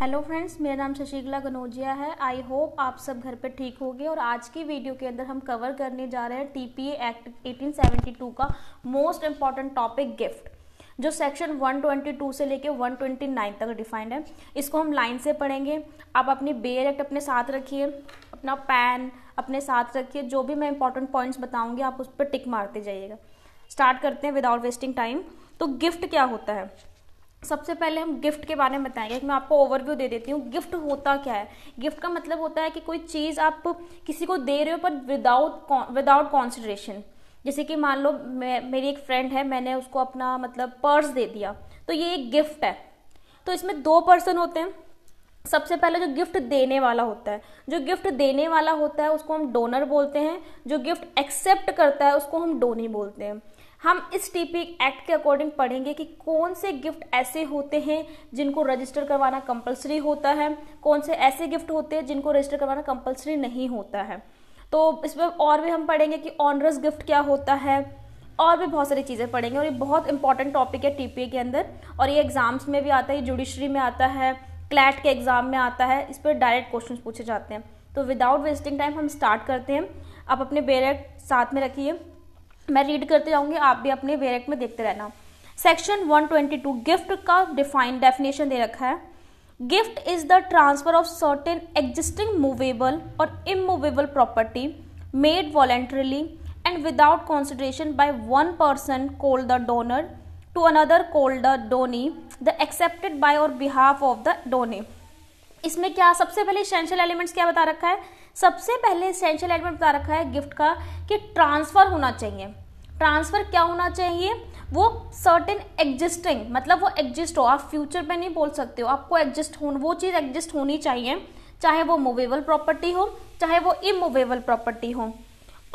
Hello friends मेरा नाम शशिकला गनोजिया है आई होप आप सब घर पर ठीक होंगे और आज की वीडियो के अंदर हम कवर करने जा रहे हैं टीपीए एक्ट 1872 का मोस्ट इम्पॉर्टेंट टॉपिक गिफ्ट जो सेक्शन 122 से लेके 129 तक डिफाइंड है इसको हम लाइन से पढ़ेंगे आप अपनी बेयर एक्ट अपने साथ रखिए अपना पैन अपने साथ रखिए जो भी मैं इंपॉर्टेंट पॉइंट्स बताऊँगी आप उस पर टिक मारते जाइएगा स्टार्ट करते हैं विदाउट वेस्टिंग टाइम तो गिफ्ट क्या होता है सबसे पहले हम गिफ्ट के बारे में बताएंगे मैं आपको ओवरव्यू दे देती हूँ गिफ्ट होता क्या है गिफ्ट का मतलब होता है कि कोई चीज़ आप किसी को दे रहे हो पर विदाउट विदाउट कॉन्सिडरेशन जैसे कि मान लो मैं मेरी एक फ्रेंड है मैंने उसको अपना मतलब पर्स दे दिया तो ये एक गिफ्ट है तो इसमें दो पर्सन होते हैं सबसे पहले जो गिफ्ट देने वाला होता है जो गिफ्ट देने वाला होता है उसको हम डोनर बोलते हैं जो गिफ्ट एक्सेप्ट करता है उसको हम डोनी बोलते हैं हम इस टीपी एक्ट के अकॉर्डिंग पढ़ेंगे कि कौन से गिफ्ट ऐसे होते हैं जिनको रजिस्टर करवाना कंपलसरी होता है कौन से ऐसे गिफ्ट होते हैं जिनको रजिस्टर करवाना कंपलसरी नहीं होता है तो इसमें और भी हम पढ़ेंगे कि ऑनरस गिफ्ट क्या होता है और भी बहुत सारी चीज़ें पढ़ेंगे और ये बहुत इंपॉर्टेंट टॉपिक है टीपीए के अंदर और ये एग्ज़ाम्स में भी आता है जुडिशरी में आता है क्लैट के एग्ज़ाम में आता है इस पर डायरेक्ट क्वेश्चन पूछे जाते हैं तो विदाउट वेस्टिंग टाइम हम स्टार्ट करते हैं आप अपने बेरेट साथ में रखिए मैं रीड करते जाऊंगी आप भी अपने वेरेक्ट में देखते रहना सेक्शन 122 गिफ्ट का डिफाइन डेफिनेशन दे रखा है gift is the transfer of certain existing movable और immovable property made voluntarily and without consideration by one person called the donor to another called the donee the accepted by और behalf of the donee इसमें क्या सबसे पहले essential elements क्या बता रखा है सबसे पहले इसेंशियल एलिमेंट बता रखा है गिफ्ट का कि ट्रांसफ़र होना चाहिए ट्रांसफ़र क्या होना चाहिए वो सर्टेन एग्जिस्टिंग मतलब वो एग्जिस्ट हो आप फ्यूचर में नहीं बोल सकते हो आपको एग्जिस्ट हो वो चीज़ एग्जिस्ट होनी चाहिए चाहे वो मूवेबल प्रॉपर्टी हो चाहे वो इमूवेबल प्रॉपर्टी हो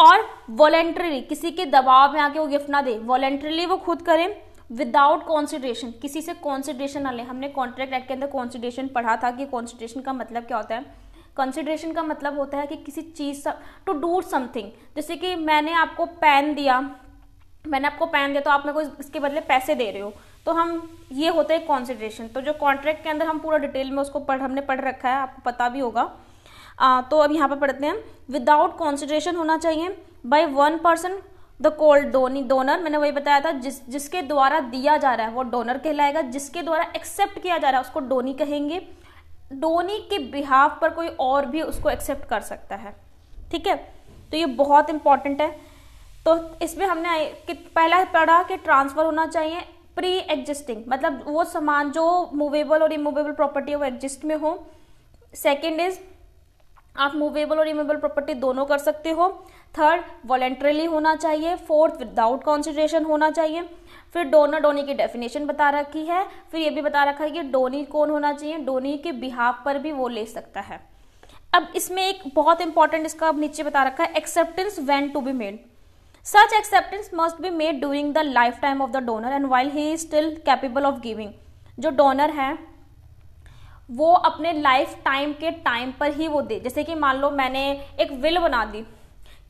और वॉलेंट्रली किसी के दबाव में आके वो गिफ्ट ना दे वॉलेंट्रली वो खुद करें विदाउट कॉन्सिड्रेशन किसी से कॉन्सिड्रेशन ना ले हमने कॉन्ट्रैक्ट एक्ट के अंदर कॉन्सिड्रेशन पढ़ा था कि कॉन्सिड्रेशन का मतलब क्या होता है कंसिड्रेशन का मतलब होता है कि किसी चीज़ टू डू समथिंग जैसे कि मैंने आपको पेन दिया मैंने आपको पेन दिया तो आप मेरे को इसके बदले पैसे दे रहे हो तो हम ये होता है कॉन्सिड्रेशन तो जो कॉन्ट्रैक्ट के अंदर हम पूरा डिटेल में उसको पढ़ हमने पढ़ रखा है आपको पता भी होगा आ, तो अब यहाँ पर पढ़ते हैं विदाउट कॉन्सिड्रेशन होना चाहिए by one person the called donee donor मैंने वही बताया था जिस जिसके द्वारा दिया जा रहा है वो डोनर कहलाएगा जिसके द्वारा एक्सेप्ट किया जा रहा है उसको डोनी कहेंगे डोनी के बिहाफ पर कोई और भी उसको एक्सेप्ट कर सकता है ठीक है तो ये बहुत इंपॉर्टेंट है तो इसमें हमने कि पहला पढ़ा कि ट्रांसफ़र होना चाहिए प्री एग्जिस्टिंग मतलब वो सामान जो मूवेबल और इमूवेबल प्रॉपर्टी है वो एग्जिस्ट में हो सेकेंड इज आप मूवेबल और इमूवेबल प्रॉपर्टी दोनों कर सकते हो थर्ड वॉलेंट्रली होना चाहिए फोर्थ विदाउट कॉन्सिडरेशन होना चाहिए फिर डोनर डोनी की डेफिनेशन बता रखी है फिर ये भी बता रखा है कि डोनी कौन होना चाहिए डोनी के बिहाव पर भी वो ले सकता है अब इसमें एक बहुत इंपॉर्टेंट इसका अब नीचे बता रखा है acceptance when to be made such acceptance must be made during the life time of the donor and while he is still capable of giving जो डोनर है वो अपने लाइफ टाइम के टाइम पर ही वो दे जैसे कि मान लो मैंने एक विल बना दी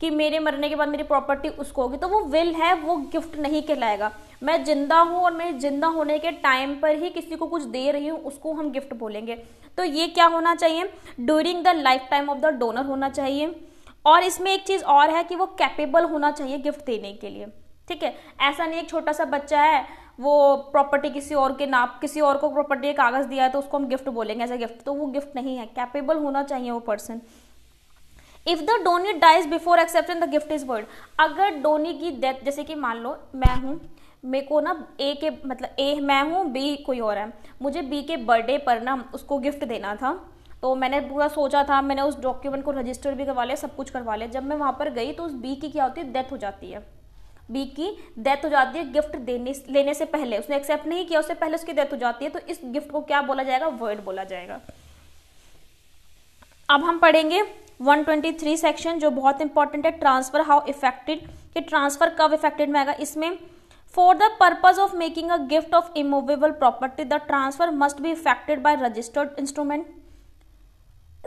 कि मेरे मरने के बाद मेरी प्रॉपर्टी उसको होगी तो वो विल है वो गिफ्ट नहीं कहलाएगा मैं जिंदा हूँ और मैं जिंदा होने के टाइम पर ही किसी को कुछ दे रही हूँ उसको हम गिफ्ट बोलेंगे तो ये क्या होना चाहिए during the life time of the donor होना चाहिए और इसमें एक चीज़ और है कि वो कैपेबल होना चाहिए गिफ्ट देने के लिए ठीक है ऐसा नहीं एक छोटा सा बच्चा है वो प्रॉपर्टी किसी और के नाप किसी और को प्रॉपर्टी का कागज़ दिया है तो उसको हम गिफ्ट बोलेंगे ऐसा गिफ्ट तो वो गिफ्ट नहीं है कैपेबल होना चाहिए वो person if the donee dies before accepting the gift is void अगर डोनी की डेथ जैसे कि मान लो मैं हूँ मेरे को ना ए के मतलब ए मैं हूँ बी कोई और है मुझे बी के बर्थडे पर ना उसको गिफ्ट देना था तो मैंने पूरा सोचा था मैंने उस डॉक्यूमेंट को रजिस्टर भी करवा लिया सब कुछ करवा लिया जब मैं वहाँ पर गई तो उस बी की क्या होती है डेथ हो जाती है बी की डेथ हो जाती है गिफ्ट देने लेने से पहले उसने एक्सेप्ट नहीं किया उससे पहले उसकी डेथ हो जाती है तो इस गिफ्ट को क्या बोला जाएगा वर्ड बोला जाएगा अब हम पढ़ेंगे 123 सेक्शन जो बहुत इंपॉर्टेंट है ट्रांसफर हाउ इफेक्टेड कि ट्रांसफर कब इफेक्टेड में आएगा इसमें for the purpose of making a gift of immovable property the transfer must be effected by registered instrument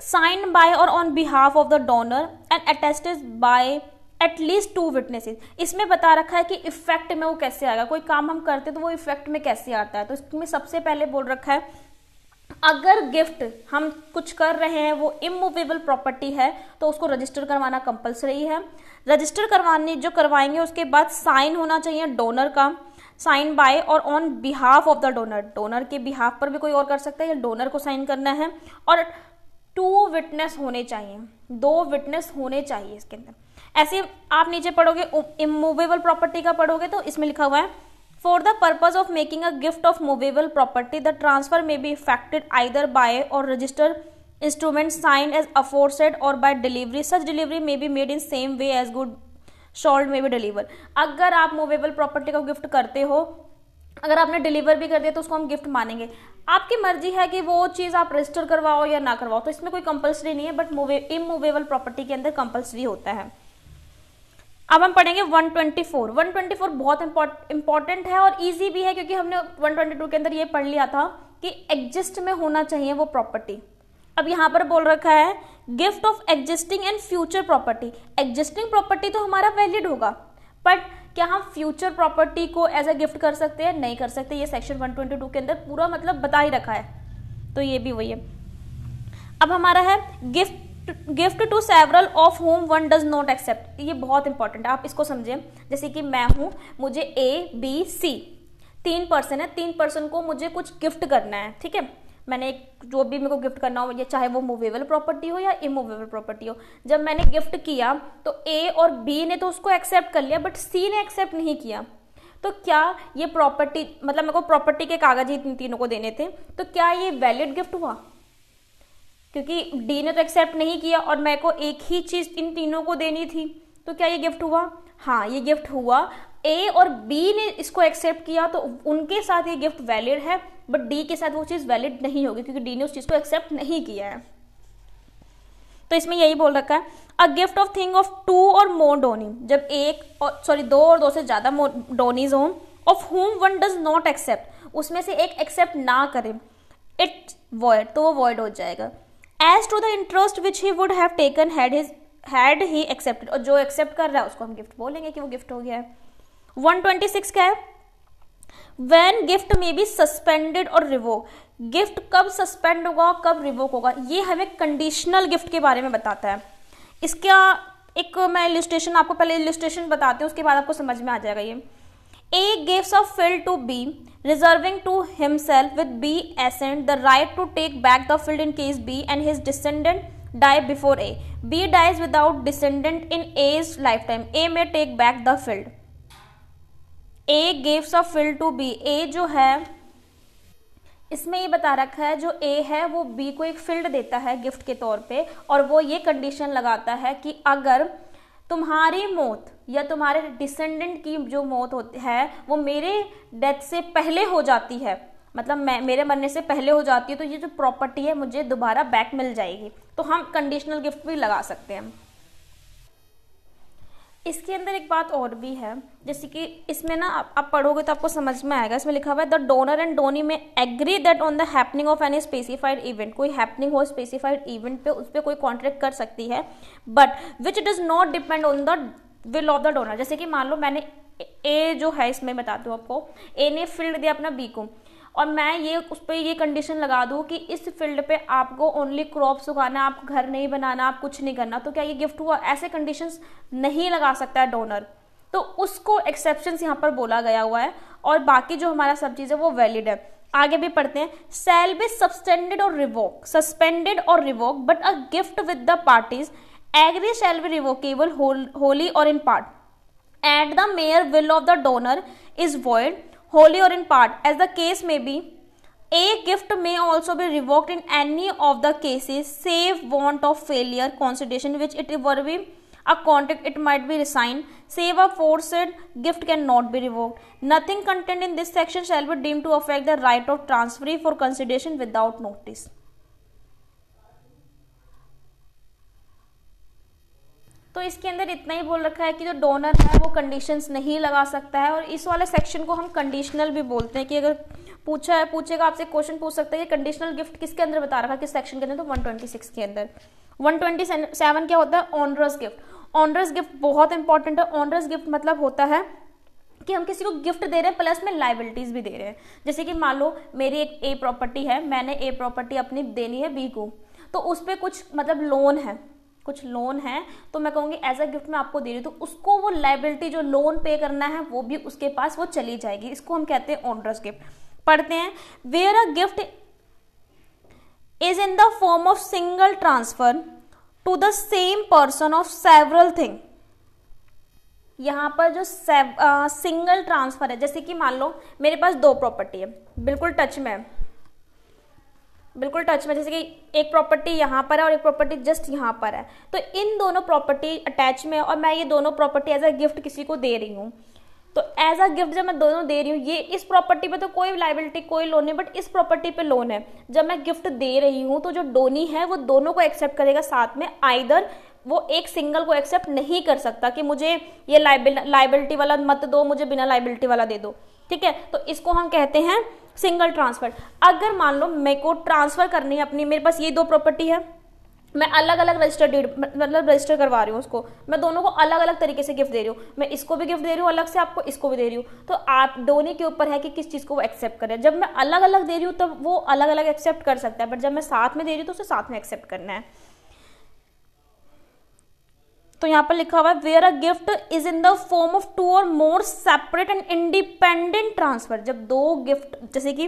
sign by और on behalf of the donor and attested by at least two witnesses इसमें बता रखा है कि effect में वो कैसे आएगा कोई काम हम करते तो वो इफेक्ट में कैसे आता है तो इसमें सबसे पहले बोल रखा है अगर गिफ्ट हम कुछ कर रहे हैं वो इमूवेबल प्रॉपर्टी है तो उसको रजिस्टर करवाना कंपलसरी है रजिस्टर करवाने जो करवाएंगे उसके बाद साइन होना चाहिए डोनर का साइन बाय और on behalf of the donor donor के बिहाफ पर भी कोई और कर सकता है या डोनर को साइन करना है और टू विटनेस होने चाहिए दो विटनेस होने चाहिए इसके अंदर ऐसे आप नीचे पढ़ोगे इमूवेबल प्रॉपर्टी का पढ़ोगे तो इसमें लिखा हुआ है For the purpose of making a gift of movable property, the transfer may be effected either by or registered instrument signed as aforesaid or by delivery. Such delivery may be made in same way as good sold may be delivered. अगर आप movable property को gift करते हो अगर आपने deliver भी कर दिया तो उसको हम गिफ्ट मानेंगे आपकी मर्जी है कि वो चीज़ आप रजिस्टर करवाओ या ना करवाओ तो इसमें कोई कंपलसरी नहीं है बट मूवे इमूवेबल प्रॉपर्टी के अंदर कंपलसरी होता है अब हम पढ़ेंगे 124 124 बहुत इंपॉर्टेंट है और इजी भी है क्योंकि हमने 122 के अंदर ये पढ़ लिया था कि एग्जिस्ट में होना चाहिए वो प्रॉपर्टी अब यहां पर बोल रखा है gift of existing and future property existing property तो हमारा वैलिड होगा बट क्या हम फ्यूचर प्रॉपर्टी को एज ए गिफ्ट कर सकते हैं नहीं कर सकते ये सेक्शन 122 के अंदर पूरा मतलब बता ही रखा है तो ये भी वही है अब हमारा है gift gift to several of whom one does not accept ये बहुत इंपॉर्टेंट है आप इसको समझें जैसे कि मैं हूँ मुझे ए बी सी तीन पर्सन है तीन पर्सन को मुझे कुछ गिफ्ट करना है ठीक है मैंने एक जो भी मेरे को गिफ्ट करना हो ये चाहे वो मूवेबल प्रॉपर्टी हो या इमूवेबल प्रॉपर्टी हो जब मैंने गिफ्ट किया तो ए और बी ने तो उसको एक्सेप्ट कर लिया बट सी ने एक्सेप्ट नहीं किया तो क्या ये प्रॉपर्टी मतलब मेरे को प्रॉपर्टी के कागज ही तीनों को देने थे तो क्या ये वैलिड गिफ्ट हुआ क्योंकि डी ने तो एक्सेप्ट नहीं किया और मैं को एक ही चीज़ इन तीनों को देनी थी तो क्या ये गिफ्ट हुआ हाँ ये गिफ्ट हुआ ए और बी ने इसको एक्सेप्ट किया तो उनके साथ ये गिफ्ट वैलिड है बट डी के साथ वो चीज़ वैलिड नहीं होगी क्योंकि डी ने उस चीज़ को एक्सेप्ट नहीं किया है तो इसमें यही बोल रखा है a gift of thing of two और मोर डोनी जब एक और सॉरी दो और दो से ज़्यादा डोनीज हो of whom one does not accept उसमें से एक एक्सेप्ट ना करे इट वॉइड तो वो वॉइड हो जाएगा as to the interest which he would have taken had his had he accepted और जो एक्सेप्ट कर रहा है उसको हम गिफ्ट बोलेंगे कि वो गिफ्ट हो गया है 126 क्या है when gift may be suspended और रिवोक गिफ्ट कब सस्पेंड होगा कब रिवोक होगा ये हमें कंडीशनल गिफ्ट के बारे में बताता है इसका एक मैं इलिस्ट्रेशन आपको पहले इलिस्ट्रेशन बताती हूँ उसके बाद आपको समझ में आ जाएगा ये A gives a field to B, reserving to himself with B ascent the right to take back the field in case B and his descendant die before A. B dies without descendant in A's lifetime. A may take back the field. A gives a field to B. A जो है इसमें ये बता रखा है जो ए है वो बी को एक फील्ड देता है गिफ्ट के तौर पे और वो ये कंडीशन लगाता है कि अगर तुम्हारी मौत या तुम्हारे डिसेंडेंट की जो मौत होती है वो मेरे डेथ से पहले हो जाती है मतलब मैं मेरे मरने से पहले हो जाती है तो ये जो प्रॉपर्टी है मुझे दोबारा बैक मिल जाएगी तो हम कंडीशनल गिफ्ट भी लगा सकते हैं इसके अंदर एक बात और भी है जैसे कि इसमें ना आप, आप पढ़ोगे तो आपको समझ में आएगा इसमें लिखा हुआ है the donor and donee may agree that on the happening of any specified event कोई हैपनिंग हो स्पेसिफाइड इवेंट पे उस पर कोई कॉन्ट्रैक्ट कर सकती है but which does not depend on the will of the donor जैसे कि मान लो मैंने ए जो है इसमें बताती हूँ आपको ए ने फील्ड दिया अपना बी को और मैं ये उस पर ये कंडीशन लगा दूँ कि इस फील्ड पे आपको ओनली क्रॉप्स उगाना आपको घर नहीं बनाना आप कुछ नहीं करना तो क्या ये गिफ्ट हुआ ऐसे कंडीशंस नहीं लगा सकता है डोनर तो उसको एक्सेप्शन यहाँ पर बोला गया हुआ है और बाकी जो हमारा सब चीज़ है वो वैलिड है आगे भी पढ़ते हैं सेल बी सस्पेंडेड और रिवोक सस्पेंडेड और revoke but a gift with the parties agree shall be revocable wholly और in part at the mere will of the donor is void wholly or in part as the case may be a gift may also be revoked in any of the cases save want of failure consideration which it were be a contract it might be resigned save a forced gift cannot be revoked nothing contained in this section shall be deemed to affect the right of transferee for consideration without notice तो इसके अंदर इतना ही बोल रखा है कि जो donor है वो कंडीशंस नहीं लगा सकता है और इस वाले सेक्शन को हम कंडीशनल भी बोलते हैं कि अगर पूछा है पूछेगा आपसे क्वेश्चन पूछ सकता है ये कंडीशनल गिफ्ट किसके अंदर बता रखा है किस सेक्शन के अंदर तो 126 के अंदर 127 क्या होता है ऑनरस गिफ्ट ऑनरस गिफ्ट बहुत इंपॉर्टेंट है ऑनरस गिफ्ट मतलब होता है कि हम किसी को गिफ्ट दे रहे हैं प्लस में लाइबिलिटीज भी दे रहे हैं जैसे कि मान लो मेरी एक ए प्रॉपर्टी है मैंने ए प्रॉपर्टी अपनी देनी है बी को तो उस पर कुछ मतलब लोन है कुछ लोन है तो मैं कहूँगी एज अ गिफ्ट मैं आपको दे रही हूँ तो उसको वो लाइबिलिटी जो लोन पे करना है वो भी उसके पास वो चली जाएगी इसको हम कहते हैं ओनरस गिफ्ट पढ़ते हैं where a gift is in the form of single transfer to the same person of several thing यहाँ पर जो सिंगल ट्रांसफर है जैसे कि मान लो मेरे पास दो प्रॉपर्टी है बिल्कुल टच में है बिल्कुल टच में जैसे कि एक प्रॉपर्टी यहाँ पर है और एक प्रॉपर्टी जस्ट यहाँ पर है तो इन दोनों प्रॉपर्टी अटैच में है और मैं ये दोनों प्रॉपर्टी एज अ गिफ्ट किसी को दे रही हूँ तो एज अ गिफ्ट जब मैं दोनों दे रही हूँ ये इस प्रॉपर्टी पे तो कोई लाइबिलिटी कोई लोन नहीं बट इस प्रॉपर्टी पे लोन है जब मैं गिफ्ट दे रही हूँ तो जो डोनी है वो दोनों को एक्सेप्ट करेगा साथ में आइदर वो एक सिंगल को एक्सेप्ट नहीं कर सकता कि मुझे ये लाइबिलिटी वाला मत दो मुझे बिना लाइबिलिटी वाला दे दो ठीक है तो इसको हम कहते हैं सिंगल ट्रांसफर अगर मान लो मेरे को ट्रांसफर करनी है अपनी मेरे पास ये दो प्रॉपर्टी है मैं अलग अलग रजिस्टर डेट मतलब रजिस्टर करवा रही हूँ उसको मैं दोनों को अलग अलग तरीके से गिफ्ट दे रही हूँ मैं इसको भी गिफ्ट दे रही हूँ अलग से आपको इसको भी दे रही हूँ तो आप दोनों के ऊपर है कि किस चीज़ को वो एक्सेप्ट करें जब मैं अलग अलग दे रही हूँ तब तो वो अलग अलग एक्सेप्ट कर सकता है बट जब मैं साथ में दे रही हूँ तो उसे साथ में एक्सेप्ट करना है तो यहाँ पर लिखा हुआ है where a gift is in the form of two और more separate and independent transfer जब दो गिफ्ट जैसे कि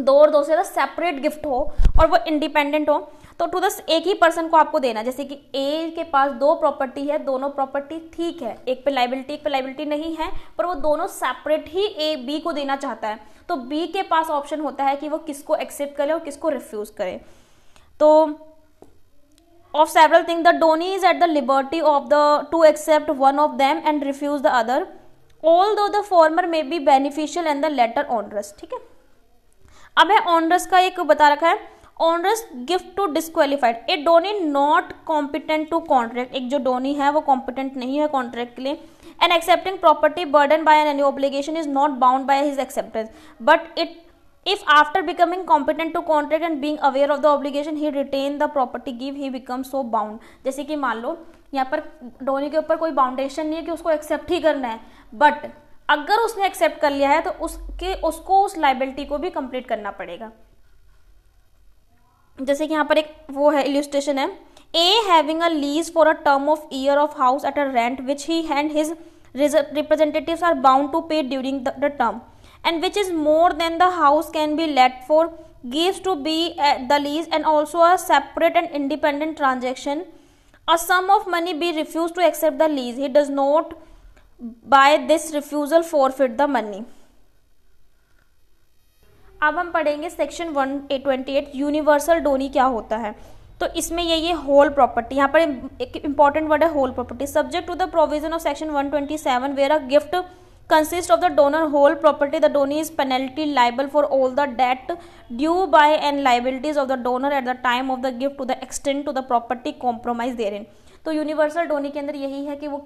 दो और दो से ज़्यादा सेपरेट गिफ्ट हो और वो इंडिपेंडेंट हो तो टू दस एक ही पर्सन को आपको देना जैसे कि ए के पास दो प्रॉपर्टी है दोनों प्रॉपर्टी ठीक है एक पे लाइबिलिटी एक पे लाइबिलिटी नहीं है पर वो दोनों सेपरेट ही ए बी को देना चाहता है तो बी के पास ऑप्शन होता है कि वो किसको एक्सेप्ट करे और किसको रिफ्यूज़ करे तो of several things the donee is at the liberty of the to accept one of them and refuse the other although the former may be beneficial and the latter onerous ठीक है अब है onerous का एक बता रखा है onerous gift to disqualified a donee not competent to contract एक जो donee है वो competent नहीं है contract के लिए and accepting property burdened by an obligation is not bound by his acceptance but it if after becoming competent to contract and being aware of the obligation he retain the property give he becomes so bound जैसे कि मान लो यहाँ पर Downey के ऊपर कोई बाउंडेशन नहीं है कि उसको एक्सेप्ट ही करना है बट अगर उसने एक्सेप्ट कर लिया है तो उसके उसको उस लाइबिलिटी को भी कंप्लीट करना पड़ेगा जैसे कि यहाँ पर एक वो है इलिस्ट्रेशन है A having a lease for a term of year of house at a rent which he and his representative are bound to pay during the term and which is more than the house can be let for gives to be the lease and also a separate and independent transaction a sum of money be refused to accept the lease he does not by this refusal forfeit the money अब हम पढ़ेंगे section 128 universal Downey क्या होता है तो इसमें ये ये होल प्रॉपर्टी यहाँ पर एक इंपॉर्टेंट वर्ड है whole property subject to the provision of section 127 where a gift consist of the donor whole property the donor is penalty liable for all the debt due by and liabilities of the donor at the time of the gift to the extent to the property compromised therein तो universal donee के अंदर यही है कि वो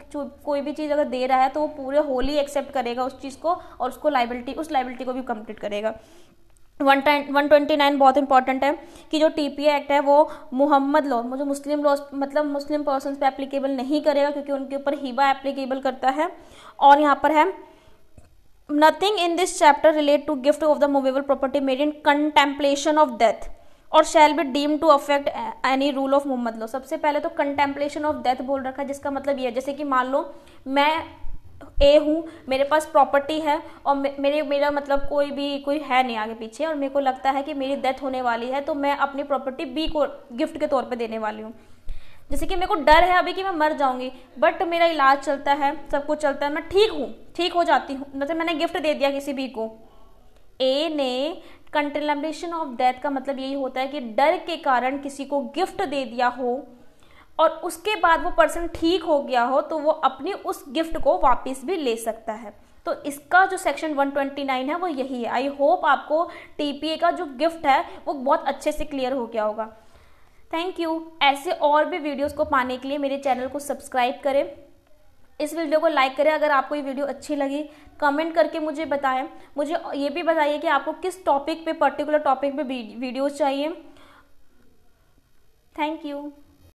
कोई भी चीज़ अगर दे रहा है तो वो पूरे होली एक्सेप्ट करेगा उस चीज़ को और उसको लाइबिलिटी उस लाइबिलिटी को भी कंप्लीट करेगा वन वन ट्वेंटी नाइन बहुत इंपॉर्टेंट है कि जो टी पी एक्ट है वो मोहम्मद लॉ जो मुस्लिम लॉ मतलब मुस्लिम पर्सन पे एप्लीकेबल नहीं करेगा क्योंकि उनके ऊपर हिबा एप्लीकेबल करता है और यहाँ पर है nothing in this chapter relate to gift of the movable property made in contemplation of death और shall be deem to affect any rule of Mohammad law सबसे पहले तो कंटेम्पलेशन ऑफ डेथ बोल रखा है जिसका मतलब ये है जैसे कि मान लो मैं ए हूँ मेरे पास प्रॉपर्टी है और मेरे मेरा मतलब कोई भी कोई है नहीं आगे पीछे और मेरे को लगता है कि मेरी डेथ होने वाली है तो मैं अपनी प्रॉपर्टी बी को गिफ्ट के तौर पे देने वाली हूँ जैसे कि मेरे को डर है अभी कि मैं मर जाऊंगी बट मेरा इलाज चलता है सब कुछ चलता है मैं ठीक हूँ ठीक हो जाती हूँ मतलब मैंने गिफ्ट दे दिया किसी बी को ए ने कंटेलेशन ऑफ डेथ का मतलब यही होता है कि डर के कारण किसी को गिफ्ट दे दिया हो और उसके बाद वो पर्सन ठीक हो गया हो तो वो अपनी उस गिफ्ट को वापस भी ले सकता है तो इसका जो सेक्शन 129 है वो यही है आई होप आपको टीपीए का जो गिफ्ट है वो बहुत अच्छे से क्लियर हो गया होगा थैंक यू ऐसे और भी वीडियोस को पाने के लिए मेरे चैनल को सब्सक्राइब करें इस वीडियो को लाइक करें अगर आपको ये वीडियो अच्छी लगी कमेंट करके मुझे बताएं मुझे ये भी बताइए कि आपको किस टॉपिक पे पर्टिकुलर टॉपिक पे वीडियोज चाहिए थैंक यू